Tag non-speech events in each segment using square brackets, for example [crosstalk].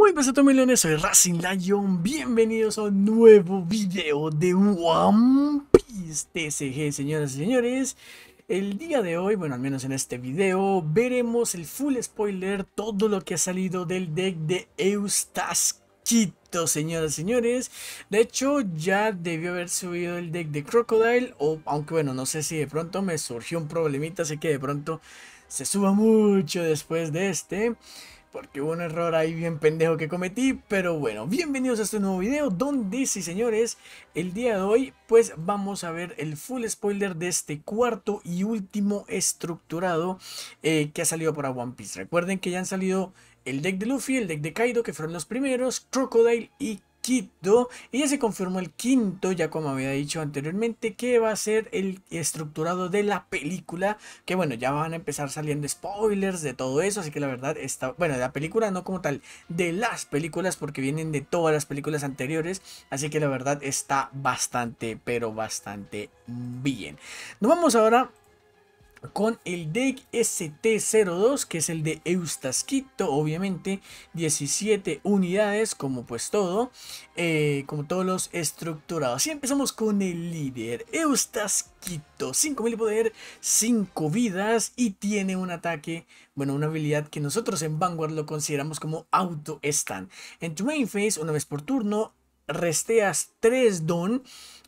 Muy pesato leones, soy Racing Lion, bienvenidos a un nuevo video de One Piece TCG, señoras y señores. El día de hoy, bueno, al menos en este video, veremos el full spoiler, todo lo que ha salido del deck de Eustasquito, señoras y señores. De hecho, ya debió haber subido el deck de Crocodile, aunque bueno, no sé si de pronto me surgió un problemita, Así que de pronto se suba mucho después de este porque hubo un error ahí bien pendejo que cometí, pero bueno, bienvenidos a este nuevo video donde, sí señores, el día de hoy pues vamos a ver el full spoiler de este cuarto y último estructurado eh, que ha salido para One Piece. Recuerden que ya han salido el deck de Luffy, el deck de Kaido que fueron los primeros, Crocodile y quinto y ya se confirmó el quinto, ya como había dicho anteriormente, que va a ser el estructurado de la película, que bueno, ya van a empezar saliendo spoilers de todo eso, así que la verdad está, bueno, de la película no como tal, de las películas porque vienen de todas las películas anteriores, así que la verdad está bastante, pero bastante bien. Nos vamos ahora con el deck ST02 que es el de Eustasquito obviamente 17 unidades como pues todo eh, como todos los estructurados y empezamos con el líder Eustasquito 5000 de poder 5 vidas y tiene un ataque bueno una habilidad que nosotros en Vanguard lo consideramos como auto stand en tu main phase una vez por turno resteas 3 don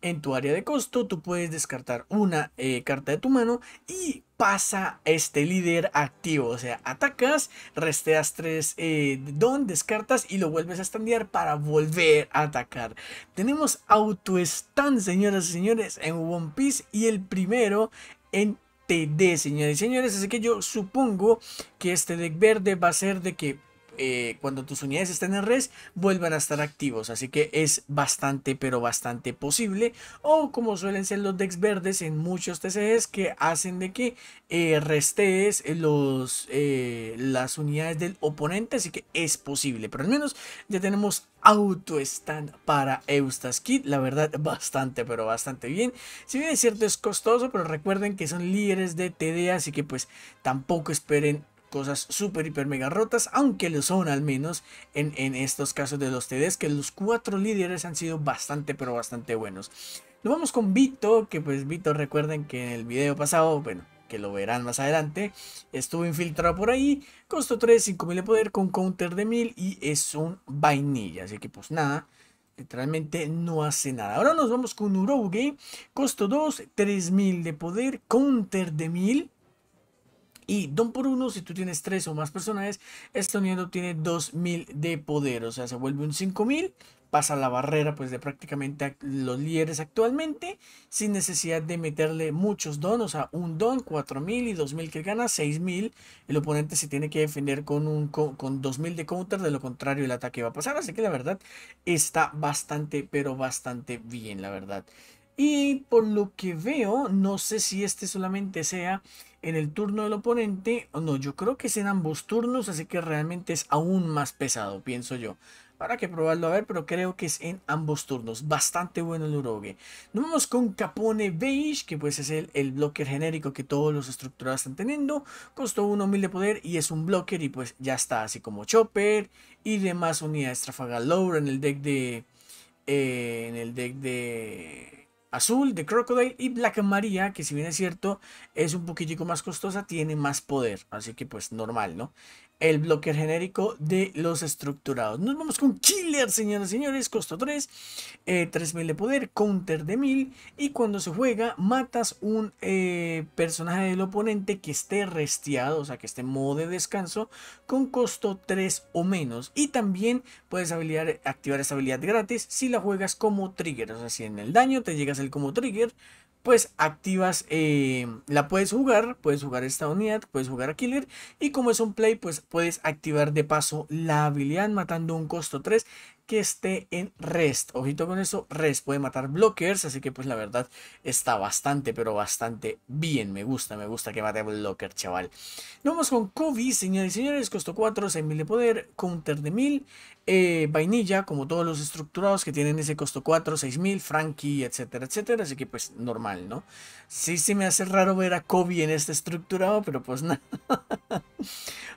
en tu área de costo, tú puedes descartar una eh, carta de tu mano y pasa este líder activo. O sea, atacas, resteas 3 eh, don, descartas y lo vuelves a estandear para volver a atacar. Tenemos auto-stand, señoras y señores, en One Piece y el primero en TD, señores y señores. Así que yo supongo que este deck verde va a ser de que eh, cuando tus unidades estén en res vuelvan a estar activos. Así que es bastante, pero bastante posible. O como suelen ser los decks verdes en muchos tc's que hacen de que eh, restees los, eh, las unidades del oponente. Así que es posible. Pero al menos ya tenemos auto stand para Eustace Kid. La verdad, [laughs] bastante, pero bastante bien. Si bien es cierto, es costoso, pero recuerden que son líderes de TD, así que pues tampoco esperen cosas super hiper mega rotas, aunque lo son al menos en, estos casos de los TDs, que los cuatro líderes han sido bastante pero bastante buenos. Nos vamos con Vito, que pues Vito recuerden que en el video pasado, bueno, que lo verán más adelante, estuvo infiltrado por ahí, costó 3, 5000 de poder con counter de 1000 y es un vainilla, así que pues nada, literalmente no hace nada. Ahora nos vamos con Uruguay costo 2, 3000 de poder, counter de 1000 y don por uno, si tú tienes tres o más personajes, este unido tiene 2000 de poder, o sea, se vuelve un 5000, pasa la barrera pues de prácticamente los líderes actualmente, sin necesidad de meterle muchos don, o sea, un don, 4000 y 2000 que gana, 6000, el oponente se tiene que defender con, un, con, con 2000 de counter, de lo contrario el ataque va a pasar, así que la verdad está bastante, pero bastante bien, la verdad. Y por lo que veo, no sé si este solamente sea en el turno del oponente o no. Yo creo que es en ambos turnos, así que realmente es aún más pesado, pienso yo. Para que probarlo a ver, pero creo que es en ambos turnos. Bastante bueno el Uroge. Nos vamos con Capone Beige, que pues es el, blocker genérico que todos los estructurados están teniendo. Costó 1.000 de poder y es un blocker y pues ya está. Así como Chopper y demás unidades Strafaga Lower en el deck de... Eh, en el deck de Azul, de Crocodile y Black Maria, que si bien es cierto, es un poquitico más costosa, tiene más poder. Así que pues normal, ¿no? el bloque genérico de los estructurados. Nos vamos con Killer, señoras y señores. Costo 3, 3000 eh, de poder, counter de 1000. Y cuando se juega, matas un eh, personaje del oponente que esté restiado. o sea, que esté en modo de descanso, con costo 3 o menos. Y también puedes habilitar, activar esa habilidad gratis si la juegas como trigger. O sea, si en el daño te llegas el como trigger, pues activas, eh, la puedes jugar, puedes jugar esta unidad, puedes jugar a Killer y como es un play, pues puedes activar de paso la habilidad matando un costo 3 que esté en rest. Ojito con eso, rest puede matar blockers, así que pues la verdad está bastante, pero bastante bien. Me gusta, me gusta que mate blocker, chaval. Nos vamos con Kobe, señores y señores, Costo 4, 6000 de poder, counter de 1000, eh, vainilla, como todos los estructurados que tienen ese costo 4, 6000, Frankie, etcétera, etcétera, así que pues normal, ¿no? Sí se me hace raro ver a Kobe en este estructurado, pero pues [laughs] nada.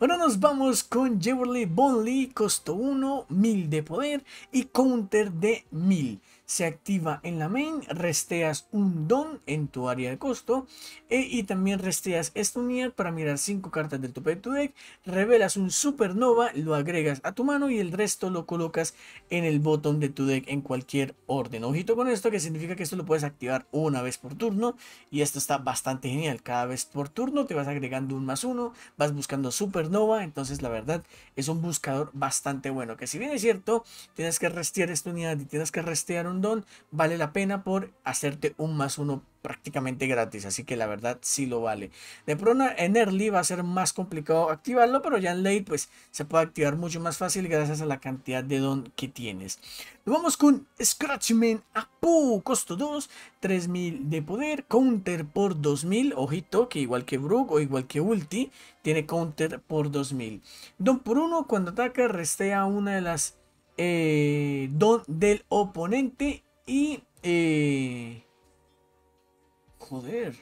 Ahora nos vamos con Jeverly Bonley, costo 1, 1000 de poder y counter de 1000 se activa en la main, resteas un don en tu área de costo eh, y también resteas esta unidad para mirar 5 cartas del tope de tu deck, revelas un supernova, lo agregas a tu mano y el resto lo colocas en el botón de tu deck en cualquier orden. Ojito con esto que significa que esto lo puedes activar una vez por turno y esto está bastante genial. Cada vez por turno te vas agregando un más uno, vas buscando supernova, entonces la verdad es un buscador bastante bueno que si bien es cierto, tienes que restear esta unidad y tienes que restear un Don vale la pena por hacerte un más uno prácticamente gratis, así que la verdad sí lo vale. De prona en early va a ser más complicado activarlo, pero ya en late pues se puede activar mucho más fácil gracias a la cantidad de don que tienes. Vamos con Scratchman Apu, costo 2, 3000 de poder, counter por 2000, ojito que igual que Brook o igual que Ulti, tiene counter por 2000. Don por uno cuando ataca restea una de las eh, don del oponente y... Eh, joder.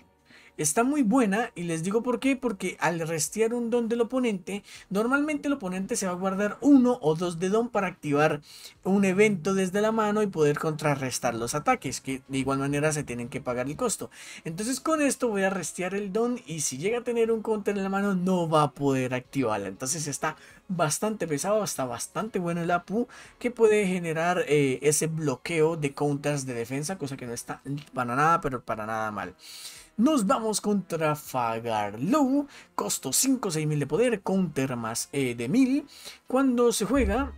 Está muy buena y les digo por qué, porque al restear un don del oponente, normalmente el oponente se va a guardar uno o dos de don para activar un evento desde la mano y poder contrarrestar los ataques, que de igual manera se tienen que pagar el costo. Entonces con esto voy a restear el don y si llega a tener un counter en la mano no va a poder activarla, entonces está bastante pesado, hasta bastante bueno el APU, que puede generar eh, ese bloqueo de counters de defensa, cosa que no está para nada, pero para nada mal. Nos vamos contra Fagarlow, costo 5, mil de poder, counter más eh, de 1000. Cuando se juega,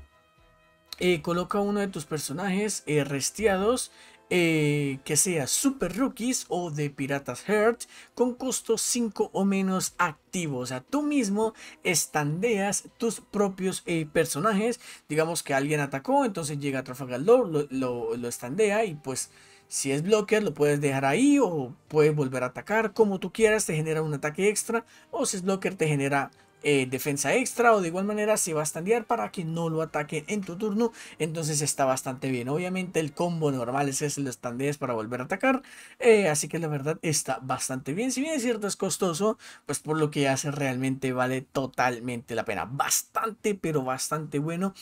eh, coloca uno de tus personajes eh, restiados eh, que sea Super Rookies o de Piratas Heart con costo 5 o menos activos O sea, tú mismo estandeas tus propios eh, personajes. Digamos que alguien atacó, entonces llega a Trafalgar Lord, lo, lo estandea y pues... Si es blocker, lo puedes dejar ahí o puedes volver a atacar como tú quieras, te genera un ataque extra. O si es blocker, te genera eh, defensa extra o de igual manera se va a standear para que no lo ataque en tu turno. Entonces está bastante bien. Obviamente el combo normal es el se para volver a atacar. Eh, así que la verdad está bastante bien. Si bien es cierto es costoso, pues por lo que hace realmente vale totalmente la pena. Bastante, pero bastante bueno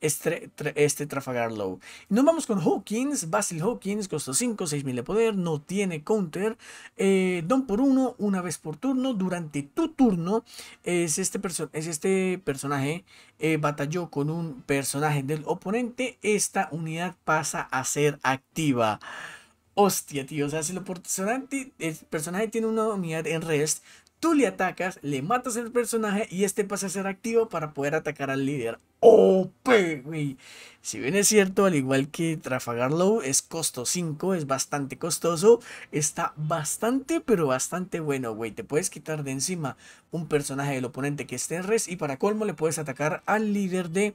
este, este Trafagar Low. Nos vamos con Hawkins. Basil Hawkins costó 5, mil de poder. No tiene counter. Eh, don por uno, una vez por turno. Durante tu turno es este, es este personaje eh, batalló con un personaje del oponente, esta unidad pasa a ser activa. Hostia, tío. O sea, si el personaje, el personaje tiene una unidad en rest, tú le atacas, le matas al personaje y este pasa a ser activo para poder atacar al líder. OP, güey. Si bien es cierto, al igual que low es costo 5, es bastante costoso, está bastante, pero bastante bueno, güey. Te puedes quitar de encima un personaje del oponente que esté en res y para colmo le puedes atacar al líder de,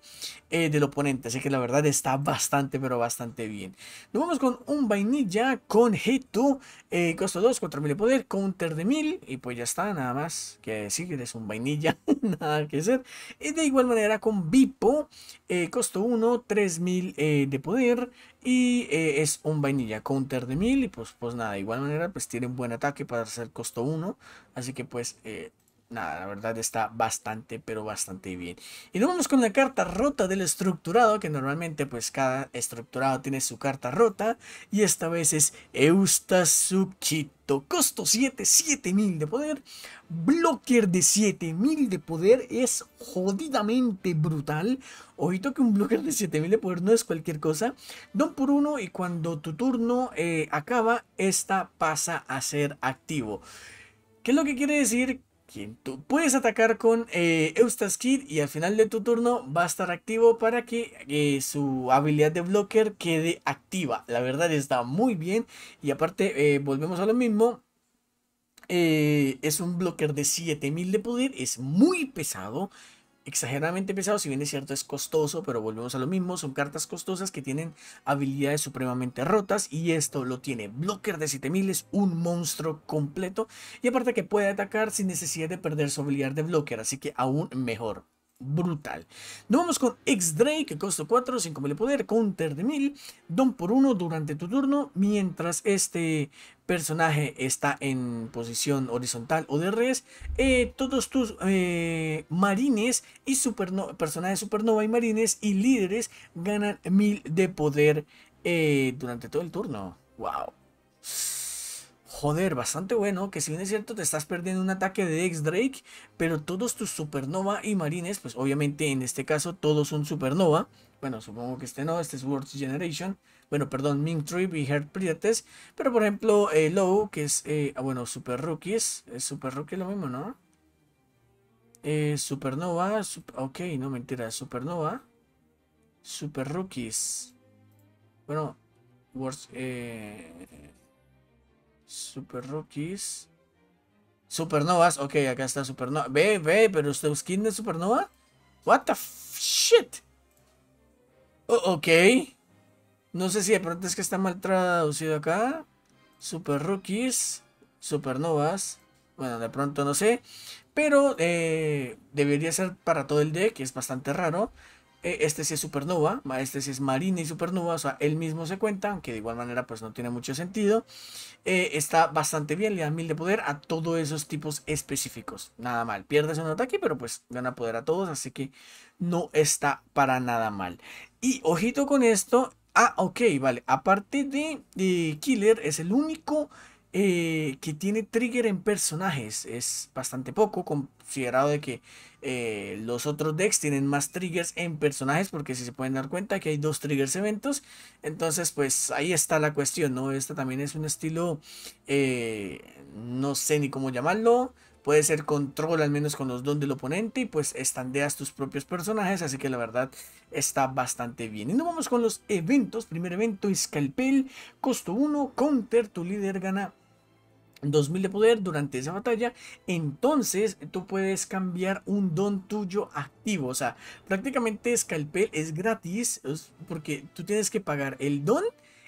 eh, del oponente. Así que la verdad está bastante, pero bastante bien. Nos vamos con un vainilla con Hitu eh, costo 2, 4000 de poder, counter de 1000 y pues ya está, nada más que decir, eres un vainilla, [laughs] nada que hacer. Y de igual manera con VIP eh, costo 1, 3000 eh, de poder. Y eh, es un vainilla counter de 1000. Y pues, pues nada, de igual manera, pues tiene un buen ataque para hacer costo 1. Así que pues nada, la verdad está bastante, pero bastante bien. Y nos vamos con la carta rota del estructurado, que normalmente pues cada estructurado tiene su carta rota. Y esta vez es Eustasukchit. Costo 7, 7000 de poder. Blocker de 7000 de poder es jodidamente brutal. Ojito que un blocker de 7000 de poder no es cualquier cosa. Don por uno y cuando tu turno eh, acaba, esta pasa a ser activo. ¿Qué es lo que quiere decir? puedes atacar con eh, Kid y al final de tu turno va a estar activo para que eh, su habilidad de blocker quede activa. La verdad está muy bien y aparte eh, volvemos a lo mismo. Eh, es un blocker de 7000 de poder, es muy pesado exageradamente pesado, si bien es cierto es costoso, pero volvemos a lo mismo, son cartas costosas que tienen habilidades supremamente rotas y esto lo tiene Blocker de 7000, es un monstruo completo y aparte que puede atacar sin necesidad de perder su habilidad de Blocker, así que aún mejor brutal. Nos vamos con X-Drake, costó 4, mil de poder, counter de 1000, don por 1 durante tu turno, mientras este personaje está en posición horizontal o de res, eh, todos tus eh, marines y super personajes supernova y marines y líderes ganan 1000 de poder eh, durante todo el turno. ¡Wow! joder, bastante bueno, que si bien es cierto te estás perdiendo un ataque de X-Drake, pero todos tus supernova y marines, pues obviamente en este caso todos son supernova, bueno, supongo que este no, este es World's Generation, bueno, perdón, Ming y Heart Priates, pero por ejemplo, eh, Low, que es, eh, ah, bueno, Super Rookies, es Super Rookie lo mismo, ¿no? Eh, supernova, ok, no mentira, Supernova, Super Rookies, bueno, World, eh... Super Rookies. Supernovas. Ok, acá está Supernova. Ve, ve, pero usted skin de Supernova. What the shit. Oh, ok. No sé si de pronto es que está mal traducido acá. Super Rookies. Supernovas. Bueno, de pronto no sé. Pero eh, debería ser para todo el deck. Es bastante raro. E, este sí es supernova, este sí es marina y supernova, o sea, él mismo se cuenta, aunque de igual manera pues no tiene mucho sentido. Eh, está bastante bien, le da mil de poder a todos esos tipos específicos. Nada mal, pierdes un ataque, pero pues gana poder a todos, así que no está para nada mal. Y ojito con esto, ah, ok, vale, a partir de Killer, es el único eh, que tiene trigger en personajes. Es bastante poco, considerado de que eh, los otros decks tienen más triggers en personajes, porque si se pueden dar cuenta que hay dos triggers eventos. Entonces, pues ahí está la cuestión, ¿no? Este también es un estilo, eh, no sé ni cómo llamarlo. Puede ser control al menos con los don del oponente y pues estandeas tus propios personajes, así que la verdad está bastante bien. Y nos vamos con los eventos. Primer evento, Scalpel, costo 1, counter, tu líder gana 2000 de poder durante esa batalla, entonces tú puedes cambiar un don tuyo activo. O sea, prácticamente Scalpel es gratis porque tú tienes que pagar el don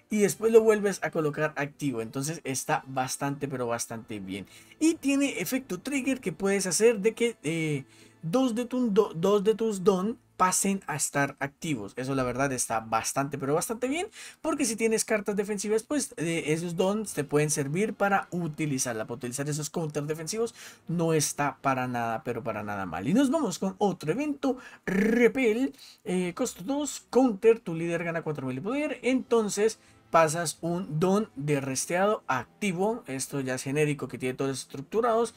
y después lo vuelves a colocar activo. Entonces está bastante, pero bastante bien. Y tiene efecto trigger que puedes hacer de que... Eh, dos de, dos de tus don pasen a estar activos. Eso la verdad está bastante, pero bastante bien, porque si tienes cartas defensivas, pues eh, esos dons te pueden servir para utilizarla, para utilizar esos counters defensivos, no está para nada, pero para nada mal. Y nos vamos con otro evento, Repel, eh, costo 2, counter, tu líder gana 4000 de poder, entonces pasas un don de resteado activo, esto ya es genérico que tiene todos estructurados,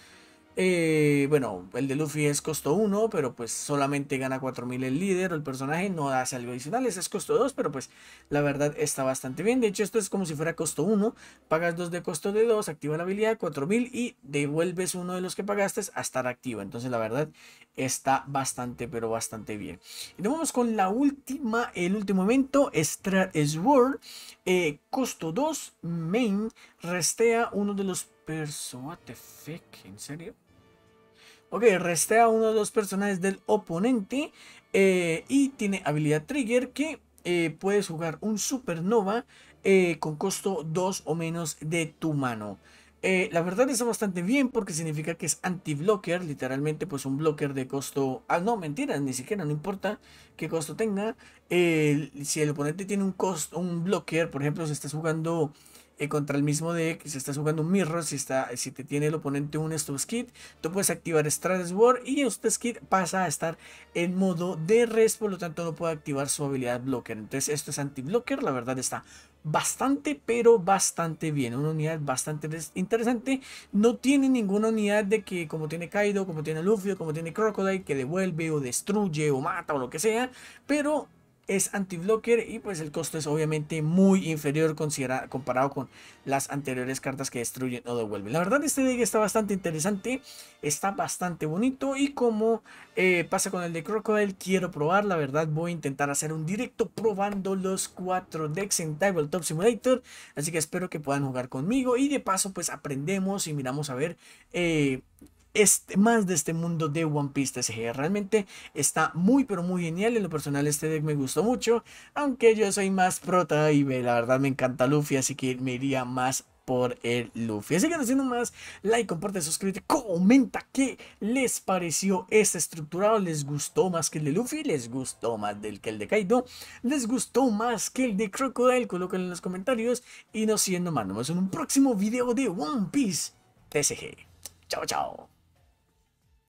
eh, bueno, el de Luffy es costo 1, pero pues solamente gana 4000 el líder o el personaje, no hace algo adicional, es costo 2, pero pues la verdad está bastante bien. De hecho, esto es como si fuera costo 1, pagas 2 de costo de 2, activa la habilidad 4000 y devuelves uno de los que pagaste a estar activo, Entonces, la verdad está bastante, pero bastante bien. Y nos vamos con la última, el último evento, Strat Sword, eh, costo 2, main, restea uno de los perso. ¿en serio? Ok, restea uno de dos personajes del oponente eh, y tiene habilidad Trigger que eh, puedes jugar un Supernova eh, con costo 2 o menos de tu mano. la verdad está bastante bien porque significa que es anti-blocker, literalmente pues un blocker de costo... Ah, no, mentira, ni siquiera, no importa qué costo tenga. si el oponente tiene un costo, un blocker, por ejemplo, si estás jugando eh, contra el mismo deck, si estás jugando un Mirror, si, está, si te tiene el oponente un Stuff Kit, tú puedes activar Strasbourg y este Kit pasa a estar en modo de res, por lo tanto no puede activar su habilidad Blocker. Entonces esto es anti-blocker, la verdad está bastante, pero bastante bien. Una unidad bastante interesante. No tiene ninguna unidad de que, como tiene Kaido, como tiene Luffy, como tiene Crocodile, que devuelve o destruye o mata o lo que sea. Pero es anti-blocker y pues el costo es obviamente muy inferior comparado con las anteriores cartas que destruyen o devuelven. La verdad este deck está bastante interesante, está bastante bonito y como eh, pasa con el de Crocodile quiero probar, la verdad voy a intentar hacer un directo probando los cuatro decks en Top Simulator, así que espero que puedan jugar conmigo y de paso pues aprendemos y miramos a ver... Eh, este, más de este mundo de One Piece TCG. Realmente está muy, pero muy genial. En lo personal, este deck me gustó mucho. Aunque yo soy más prota y la verdad me encanta Luffy, así que me iría más por el Luffy. Así que no siendo más, like, comparte, suscríbete, comenta qué les pareció este estructurado. ¿Les gustó más que el de Luffy? ¿Les gustó más del que el de Kaido? ¿Les gustó más que el de Crocodile? Colóquenlo en los comentarios. Y no siendo más, nos vemos en un próximo video de One Piece TCG. Chao, chao.